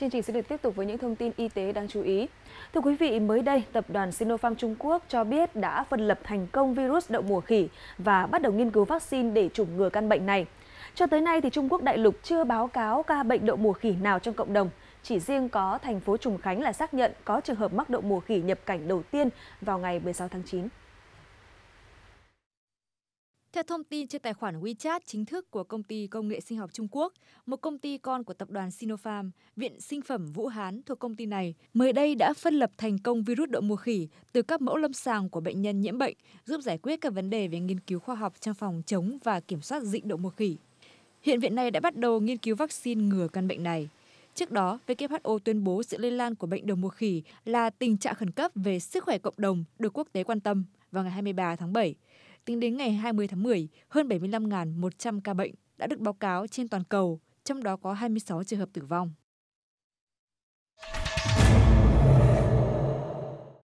Chương trình sẽ được tiếp tục với những thông tin y tế đáng chú ý. Thưa quý vị, mới đây, tập đoàn Sinopharm Trung Quốc cho biết đã phân lập thành công virus đậu mùa khỉ và bắt đầu nghiên cứu vaccine để chủng ngừa căn bệnh này. Cho tới nay, thì Trung Quốc đại lục chưa báo cáo ca bệnh đậu mùa khỉ nào trong cộng đồng. Chỉ riêng có thành phố Trùng Khánh là xác nhận có trường hợp mắc đậu mùa khỉ nhập cảnh đầu tiên vào ngày 16 tháng 9. Theo thông tin trên tài khoản WeChat chính thức của công ty công nghệ sinh học Trung Quốc, một công ty con của tập đoàn Sinopharm, viện sinh phẩm Vũ Hán thuộc công ty này, mới đây đã phân lập thành công virus đậu mùa khỉ từ các mẫu lâm sàng của bệnh nhân nhiễm bệnh, giúp giải quyết các vấn đề về nghiên cứu khoa học trong phòng chống và kiểm soát dịch đậu mùa khỉ. Hiện viện này đã bắt đầu nghiên cứu vaccine ngừa căn bệnh này. Trước đó, WHO tuyên bố sự lây lan của bệnh đậu mùa khỉ là tình trạng khẩn cấp về sức khỏe cộng đồng được quốc tế quan tâm vào ngày 23 tháng 7. Tính đến ngày 20 tháng 10, hơn 75.100 ca bệnh đã được báo cáo trên toàn cầu, trong đó có 26 trường hợp tử vong.